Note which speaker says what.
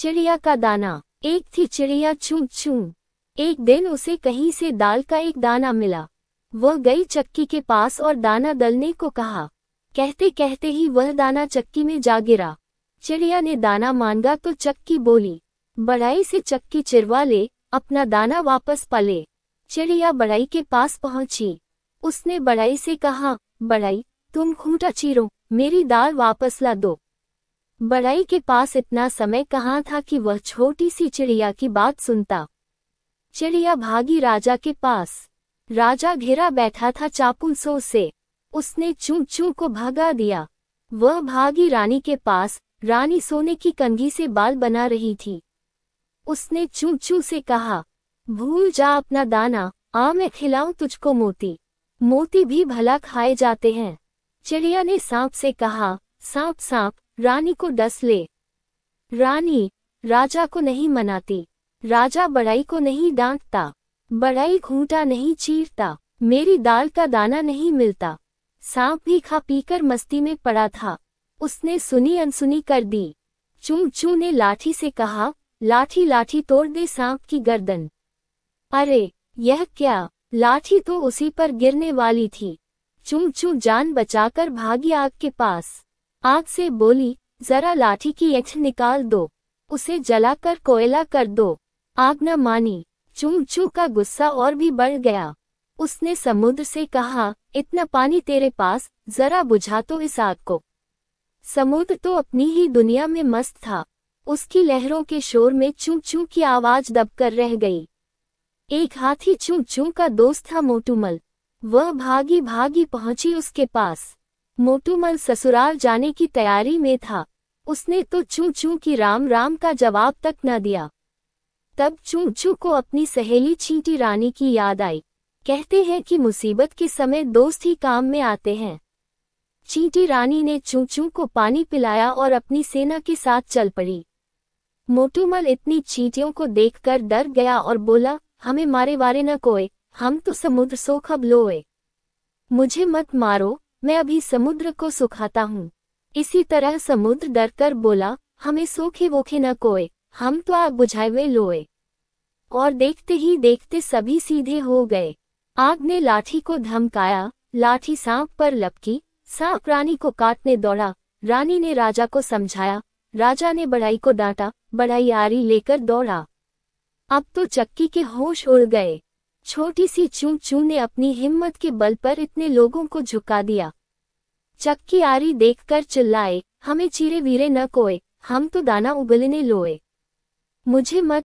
Speaker 1: चिड़िया का दाना एक थी चिड़िया छू छू एक दिन उसे कहीं से दाल का एक दाना मिला वह गई चक्की के पास और दाना दलने को कहा कहते कहते ही वह दाना चक्की में जा गिरा चिड़िया ने दाना मांगा तो चक्की बोली बड़ाई से चक्की चिरवा ले अपना दाना वापस पले चिड़िया बड़ाई के पास पहुंची उसने बड़ाई से कहा बड़ाई तुम खूंटा चीरो मेरी दाल वापस ला दो बड़ई के पास इतना समय कहाँ था कि वह छोटी सी चिड़िया की बात सुनता चिड़िया भागी राजा के पास राजा घिरा बैठा था सो से उसने चू चू को भगा दिया वह भागी रानी के पास रानी सोने की कंघी से बाल बना रही थी उसने चू चू से कहा भूल जा अपना दाना आ मैं खिलाऊं तुझको मोती मोती भी भला खाए जाते हैं चिड़िया ने सांप से कहा सांप सांप रानी को डस ले रानी राजा को नहीं मनाती राजा बड़ाई को नहीं डांटता बड़ाई घूटा नहीं चीरता मेरी दाल का दाना नहीं मिलता सांप भी खा पीकर मस्ती में पड़ा था उसने सुनी अनसुनी कर दी चू ने लाठी से कहा लाठी लाठी तोड़ दे सांप की गर्दन अरे यह क्या लाठी तो उसी पर गिरने वाली थी चू जान बचाकर भागी आग के पास आग से बोली जरा लाठी की एछ निकाल दो उसे जलाकर कोयला कर दो आग न मानी चुंगचू का गुस्सा और भी बढ़ गया उसने समुद्र से कहा इतना पानी तेरे पास जरा बुझा तो इस आग को समुद्र तो अपनी ही दुनिया में मस्त था उसकी लहरों के शोर में चूं चूं की आवाज दबकर रह गई एक हाथी चूं चूं का दोस्त था मोटूमल वह भागी भागी पहुंची उसके पास मोटूमल ससुराल जाने की तैयारी में था उसने तो चू चू की राम राम का जवाब तक न दिया तब चू चू को अपनी सहेली छींटी रानी की याद आई कहते हैं कि मुसीबत के समय दोस्त ही काम में आते हैं चींटी रानी ने चूचू को पानी पिलाया और अपनी सेना के साथ चल पड़ी मोटूमल इतनी चींटियों को देखकर डर गया और बोला हमें मारे वारे न कोए हम तो समुद्र सोखब लोए मुझे मत मारो मैं अभी समुद्र को सुखाता हूँ इसी तरह समुद्र डरकर बोला हमें सोखे वोखे न कोए हम तो आग बुझाए हुए लोए और देखते ही देखते सभी सीधे हो गए आग ने लाठी को धमकाया लाठी सांप पर लपकी सांप रानी को काटने दौड़ा रानी ने राजा को समझाया राजा ने बड़ाई को डांटा बड़ाई आरी लेकर दौड़ा अब तो चक्की के होश उड़ गए छोटी सी चू चू ने अपनी हिम्मत के बल पर इतने लोगों को झुका दिया चक्की आरी देखकर चिल्लाए हमें चीरे वीरे न कोए हम तो दाना उबलने लोए मुझे मत